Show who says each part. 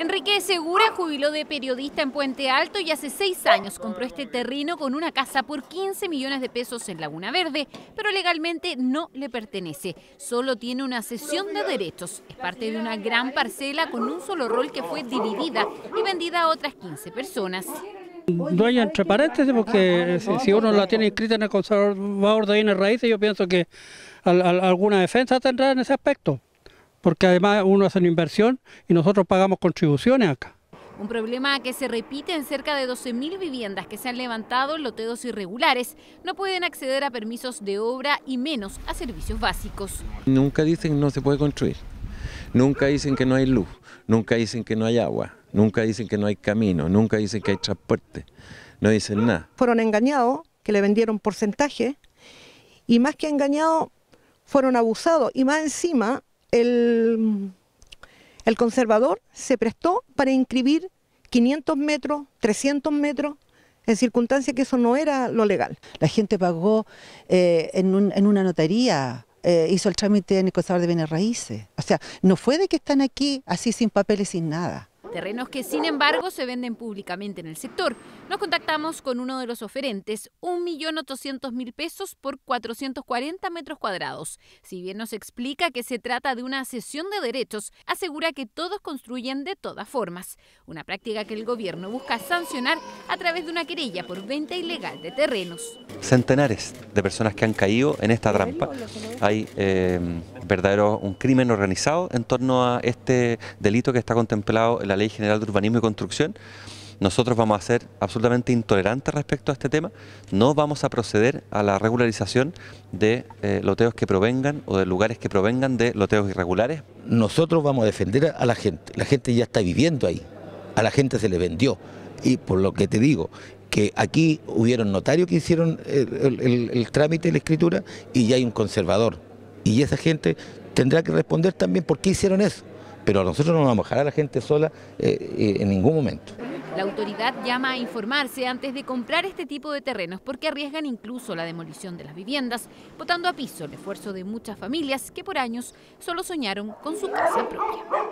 Speaker 1: Enrique Segura jubiló de periodista en Puente Alto y hace seis años compró este terreno con una casa por 15 millones de pesos en Laguna Verde, pero legalmente no le pertenece. Solo tiene una sesión de derechos. Es parte de una gran parcela con un solo rol que fue dividida y vendida a otras 15 personas.
Speaker 2: Dueña entre paréntesis, porque si uno la tiene inscrita en el conservador de bienes raíces, yo pienso que alguna defensa tendrá en ese aspecto porque además uno hace una inversión y nosotros pagamos contribuciones acá.
Speaker 1: Un problema que se repite en cerca de 12.000 viviendas que se han levantado en loteos irregulares. No pueden acceder a permisos de obra y menos a servicios básicos.
Speaker 3: Nunca dicen que no se puede construir, nunca dicen que no hay luz, nunca dicen que no hay agua, nunca dicen que no hay camino, nunca dicen que hay transporte, no dicen nada. Fueron engañados, que le vendieron porcentaje, y más que engañados, fueron abusados. Y más encima, el, conservador se prestó para inscribir 500 metros, 300 metros, en circunstancias que eso no era lo legal. La gente pagó eh, en, un, en,
Speaker 4: una notaría, eh, hizo el trámite en el de bienes raíces. O sea, no fue de que están aquí así sin papeles, sin nada
Speaker 1: terrenos que sin embargo se venden públicamente en el sector. Nos contactamos con uno de los oferentes, 1.800.000 pesos por 440 metros cuadrados. Si bien nos explica que se trata de una cesión de derechos, asegura que todos construyen de todas formas, una práctica que el gobierno busca sancionar a través de una querella por venta ilegal de terrenos.
Speaker 3: Centenares de personas que han caído en esta trampa. Hay eh, verdadero un crimen organizado en torno a este delito que está contemplado en la ley General de Urbanismo y Construcción, nosotros vamos a ser absolutamente intolerantes respecto a este tema, no vamos a proceder a la regularización de eh, loteos que provengan o de lugares que provengan de loteos irregulares.
Speaker 4: Nosotros vamos a defender a la gente, la gente ya está viviendo ahí, a la gente se le vendió y por lo que te digo, que aquí hubieron notarios que hicieron el, trámite de la escritura y ya hay un conservador y esa gente tendrá que responder también por qué hicieron eso pero nosotros no vamos a dejar a la gente sola eh, eh, en ningún momento.
Speaker 1: La autoridad llama a informarse antes de comprar este tipo de terrenos porque arriesgan incluso la demolición de las viviendas, botando a piso el esfuerzo de muchas familias que por años solo soñaron con su casa
Speaker 2: propia.